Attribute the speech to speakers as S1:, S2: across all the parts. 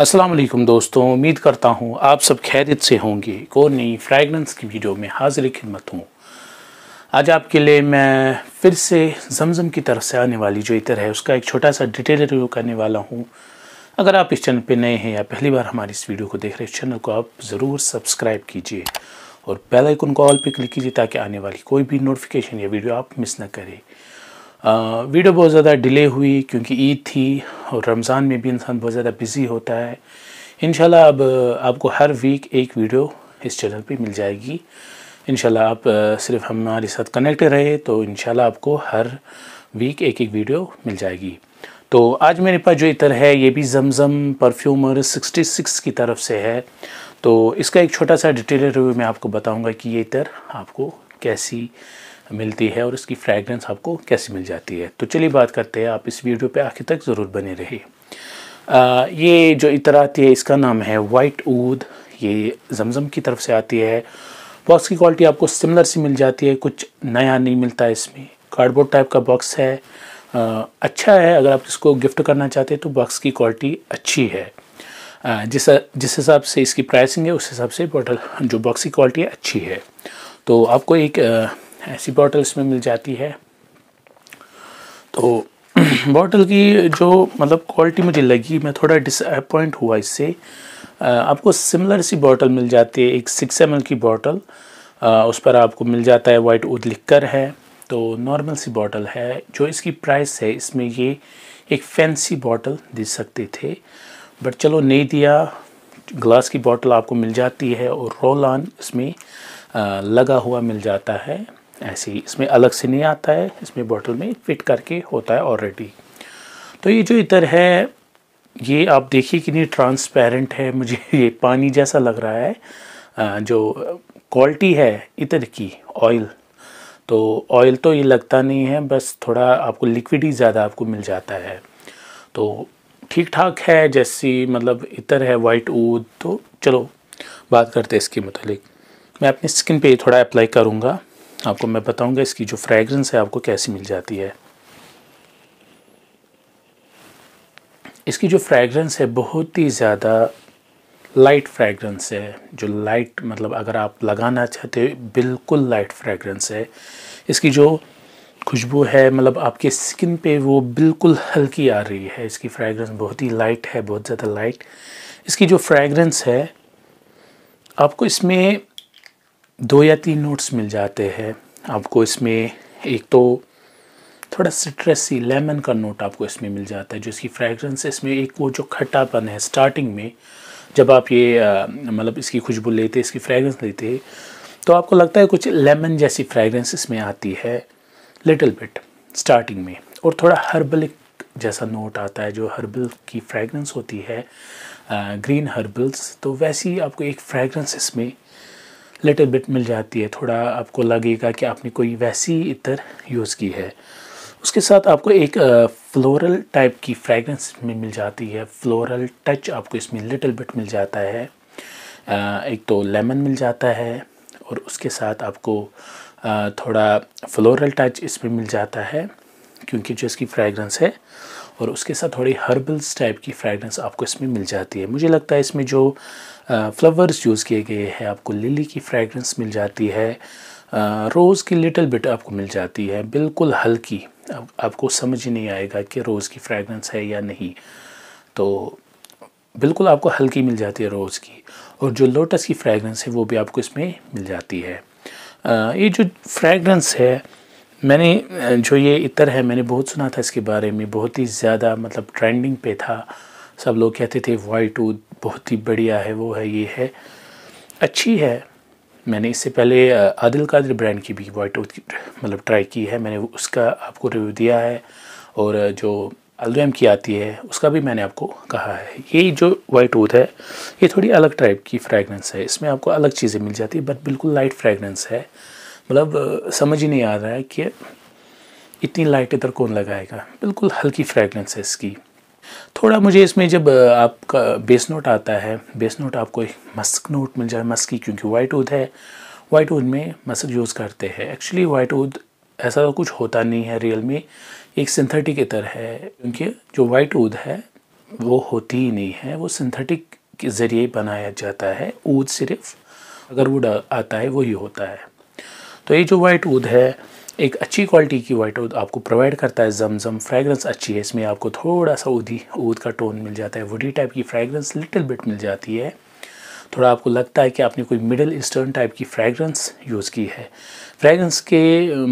S1: अस्सलाम वालेकुम दोस्तों उम्मीद करता हूँ आप सब खैरियत से होंगे एक नई फ्रैगनेंस की वीडियो में हाजिर खिदमत हूँ आज आपके लिए मैं फिर से जमजम की तरफ से आने वाली जो इतर है उसका एक छोटा सा डिटेल रिव्यू करने वाला हूँ अगर आप इस चैनल पर नए हैं या पहली बार हमारी इस वीडियो को देख रहे हैं इस चैनल को आप ज़रूर सब्सक्राइब कीजिए और बेल आइकन को ऑल पे क्लिक कीजिए ताकि आने वाली कोई भी नोटिफिकेशन या वीडियो आप मिस ना करें वीडियो बहुत ज़्यादा डिले हुई क्योंकि ईद थी और रमज़ान में भी इंसान बहुत ज़्यादा बिज़ी होता है इनशाला अब आपको हर वीक एक वीडियो इस चैनल पे मिल जाएगी इनशाला आप सिर्फ हमारे साथ कनेक्ट रहे तो इनशाला आपको हर वीक एक एक वीडियो मिल जाएगी तो आज मेरे पास जो इतर है ये भी जमजम परफ्यूमर 66 की तरफ से है तो इसका एक छोटा सा डिटेल रिव्यू मैं आपको बताऊंगा कि ये इतर आपको कैसी मिलती है और इसकी फ्रेगरेंस आपको कैसी मिल जाती है तो चलिए बात करते हैं आप इस वीडियो पे आखिर तक ज़रूर बने आ, ये जो इतराती है इसका नाम है वाइट ऊद ये जमज़म की तरफ से आती है बॉक्स की क्वालिटी आपको सिमिलर सी मिल जाती है कुछ नया नहीं मिलता है इसमें कार्डबोर्ड टाइप का बॉक्स है आ, अच्छा है अगर आप इसको गिफ्ट करना चाहते हैं तो बॉक्स की क्वालिटी अच्छी है आ, जिस जिस हिसाब से इसकी प्राइसिंग है उस हिसाब से बॉटल जो बॉक्स की क्वालिटी है अच्छी है तो आपको एक आ, ऐसी बॉटल्स में मिल जाती है तो बॉटल की जो मतलब क्वालिटी मुझे लगी मैं थोड़ा डिसअपॉइंट हुआ इससे आपको सिमिलर सी बॉटल मिल जाती है एक सिक्स एम की बॉटल उस पर आपको मिल जाता है वाइट उद लिख है तो नॉर्मल सी बॉटल है जो इसकी प्राइस है इसमें ये एक फैंसी बॉटल दे सकते थे बट चलो नहीं दिया ग्लास की बॉटल आपको मिल जाती है और रोल ऑन इसमें लगा हुआ मिल जाता है ऐसे ही इसमें अलग से नहीं आता है इसमें बॉटल में फिट करके होता है ऑलरेडी तो ये जो इतर है ये आप देखिए कि नहीं ट्रांसपेरेंट है मुझे ये पानी जैसा लग रहा है जो क्वालिटी है इतर की ऑयल तो ऑयल तो ये लगता नहीं है बस थोड़ा आपको लिक्विड ही ज़्यादा आपको मिल जाता है तो ठीक ठाक है जैसी मतलब इतर है वाइट ऊद तो चलो बात करते हैं इसके मतलब मैं अपनी स्किन पे थोड़ा अप्लाई करूँगा आपको मैं बताऊंगा इसकी जो फ्रेगरेंस है आपको कैसी मिल जाती है इसकी जो फ्रेगरेंस है बहुत ही ज़्यादा लाइट फ्रेगरेंस है जो लाइट मतलब अगर आप लगाना चाहते हो बिल्कुल लाइट फ्रेगरेंस है इसकी जो खुशबू है मतलब आपके स्किन पे वो बिल्कुल हल्की आ रही है इसकी फ्रेगरेंस बहुत ही लाइट है बहुत ज़्यादा लाइट इसकी जो फ्रेगरेंस है आपको इसमें दो या तीन नोट्स मिल जाते हैं आपको इसमें एक तो थोड़ा सिट्रसी लेमन का नोट आपको इसमें मिल जाता है जो इसकी फ्रेगरेंस इसमें एक वो जो खट्टापन है स्टार्टिंग में जब आप ये मतलब इसकी खुशबू लेते इसकी फ्रेगरेंस लेते तो आपको लगता है कुछ लेमन जैसी फ्रेगरेंस इसमें आती है लिटिल बिट स्टार्टिंग में और थोड़ा हर्बलिक जैसा नोट आता है जो हर्बल की फ्रेगरेंस होती है ग्रीन हर्बल्स तो वैसी आपको एक फ्रेगरेंस इसमें लिटिल बिट मिल जाती है थोड़ा आपको लगेगा कि आपने कोई वैसी इतर यूज़ की है उसके साथ आपको एक फ्लोरल टाइप की फ्रेगरेंस में मिल जाती है फ्लोरल टच आपको इसमें लिटिल बिट मिल जाता है एक तो लेमन मिल जाता है और उसके साथ आपको थोड़ा फ्लोरल टच इसमें मिल जाता है क्योंकि जो इसकी फ्रेगरेंस है और उसके साथ थोड़ी हर्बल्स टाइप की फ्रेगरेंस आपको इसमें मिल जाती है मुझे लगता है इसमें जो फ्लावर्स यूज़ किए गए हैं आपको लिली की फ्रेगरेंस मिल जाती है रोज़ की लिटिल बिट आपको मिल जाती है बिल्कुल हल्की आप, आपको समझ ही नहीं आएगा कि रोज़ की फ्रेगरेंस है या नहीं तो बिल्कुल आपको हल्की मिल जाती है रोज़ की और जो लोटस की फ्रेगरेंस है वो भी आपको इसमें मिल जाती है आ, ये जो फ्रेगरेंस है मैंने जो ये इतर है मैंने बहुत सुना था इसके बारे में बहुत ही ज़्यादा मतलब ट्रेंडिंग पे था सब लोग कहते थे वाई टू बहुत ही बढ़िया है वो है ये है अच्छी है मैंने इससे पहले आदिल कादिर ब्रांड की भी वाई टू मतलब ट्राई की है मैंने उसका आपको रिव्यू दिया है और जो एल्डोएम की आती है उसका भी मैंने आपको कहा है ये जो वाइट टूथ है ये थोड़ी अलग टाइप की फ्रैगरेंस है इसमें आपको अलग चीज़ें मिल जाती है बट बिल्कुल लाइट फ्रैगरेंस है मतलब समझ ही नहीं आ रहा है कि इतनी लाइट इधर कौन लगाएगा बिल्कुल हल्की फ्रेगरेंस है इसकी थोड़ा मुझे इसमें जब आपका बेस नोट आता है बेस नोट आपको एक मस्क नोट मिल जाए मस्क की क्योंकि वाइट उद है वाइट उद में मस्क यूज़ करते हैं एक्चुअली वाइट उद ऐसा तो कुछ होता नहीं है रियल में एक सिंथेटिक इतर है क्योंकि जो वाइट उद है वो होती ही नहीं है वो सिंथेटिक के ज़रिए बनाया जाता है ऊद सिर्फ अगर वो आता है वही होता है तो ये जो वाइट उद है एक अच्छी क्वालिटी की वाइट उद आपको प्रोवाइड करता है जमजम फ्रेगरेंस अच्छी है इसमें आपको थोड़ा सा उधी उद का टोन मिल जाता है वुडी टाइप की फ्रेगरेंस लिटिल बिट मिल जाती है थोड़ा आपको लगता है कि आपने कोई मिडिल ईस्टर्न टाइप की फ्रेगरेंस यूज़ की है फ्रेगरेंस के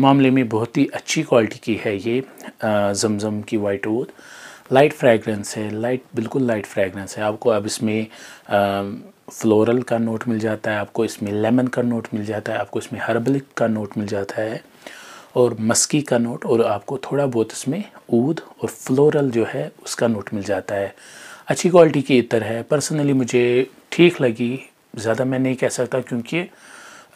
S1: मामले में बहुत ही अच्छी क्वालिटी की है ये जमजम की वाइट उद लाइट फ्रेगरेंस है लाइट बिल्कुल लाइट फ्रेगरेंस है आपको अब इसमें फ्लोरल का नोट मिल जाता है आपको इसमें लेमन का नोट मिल जाता है आपको इसमें हर्बलिक का नोट मिल जाता है और मस्की का नोट और आपको थोड़ा बहुत इसमें ऊद और फ्लोरल जो है उसका नोट मिल जाता है अच्छी क्वालिटी की इतर है पर्सनली मुझे ठीक लगी ज़्यादा मैं नहीं कह सकता क्योंकि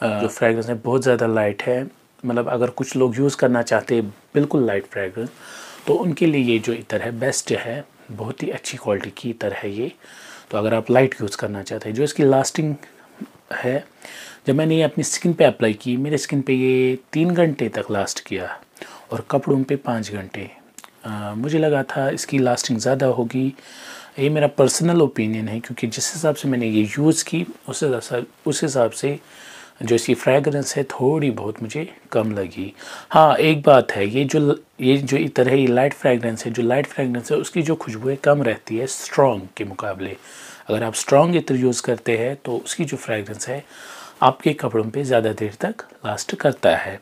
S1: जो फ्रेगरेंस है बहुत ज़्यादा लाइट है मतलब अगर कुछ लोग यूज़ करना चाहते बिल्कुल लाइट फ्रेगरेंस तो उनके लिए ये जो इतर है बेस्ट है बहुत ही अच्छी क्वालिटी की इतर है ये तो अगर आप लाइट यूज़ करना चाहते हैं जो इसकी लास्टिंग है जब मैंने ये अपनी स्किन पे अप्लाई की मेरे स्किन पे ये तीन घंटे तक लास्ट किया और कपड़ों पे पाँच घंटे मुझे लगा था इसकी लास्टिंग ज़्यादा होगी ये मेरा पर्सनल ओपिनियन है क्योंकि जिस हिसाब से मैंने ये यूज़ की उस हिसाब से उस हिसाब से जो इसकी फ्रेगरेंस है थोड़ी बहुत मुझे कम लगी हाँ एक बात है ये जो ये जो इस तरह ये लाइट फ्रेगरेंस है जो लाइट फ्रेगरेंस है उसकी जो खुशबू कम रहती है स्ट्रॉन्ग के मुकाबले अगर आप स्ट्रॉन्ग इतर यूज़ करते हैं तो उसकी जो फ्रेगरेंस है आपके कपड़ों पे ज़्यादा देर तक लास्ट करता है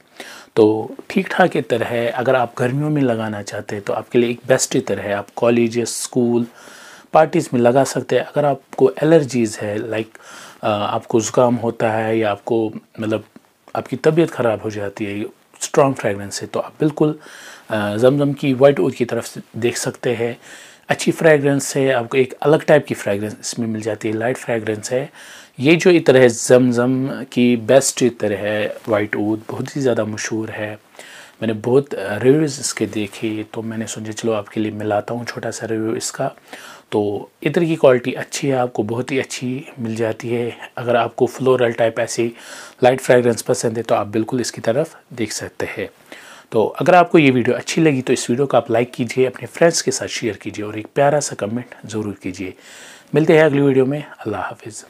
S1: तो ठीक ठाक इतर है अगर आप गर्मियों में लगाना चाहते हैं तो आपके लिए एक बेस्ट इतर है आप कॉलेज स्कूल पार्टीज़ में लगा सकते हैं अगर आपको एलर्जीज़ है लाइक like, आपको ज़ुकाम होता है या आपको मतलब आपकी तबीयत ख़राब हो जाती है स्ट्रॉन्ग फ्रेगरेंस है तो आप बिल्कुल जमजम की वाइट ऊद की तरफ देख सकते हैं अच्छी फ्रेगरेंस है आपको एक अलग टाइप की फ्रेगरेंस इसमें मिल जाती है लाइट फ्रेगरेंस है ये जो इतर है जमजम की बेस्ट इतर है वाइट ऊद बहुत ही ज़्यादा मशहूर है मैंने बहुत रिव्यूज़ इसके देखे तो मैंने सोचा चलो आपके लिए मिलाता हूँ छोटा सा रिव्यू इसका तो इधर की क्वालिटी अच्छी है आपको बहुत ही अच्छी मिल जाती है अगर आपको फ्लोरल टाइप ऐसी लाइट फ्रेगरेंस पसंद है तो आप बिल्कुल इसकी तरफ देख सकते हैं तो अगर आपको ये वीडियो अच्छी लगी तो इस वीडियो को आप लाइक कीजिए अपने फ्रेंड्स के साथ शेयर कीजिए और एक प्यारा सा कमेंट ज़रूर कीजिए मिलते हैं अगली वीडियो में अल्लाह हाफिज़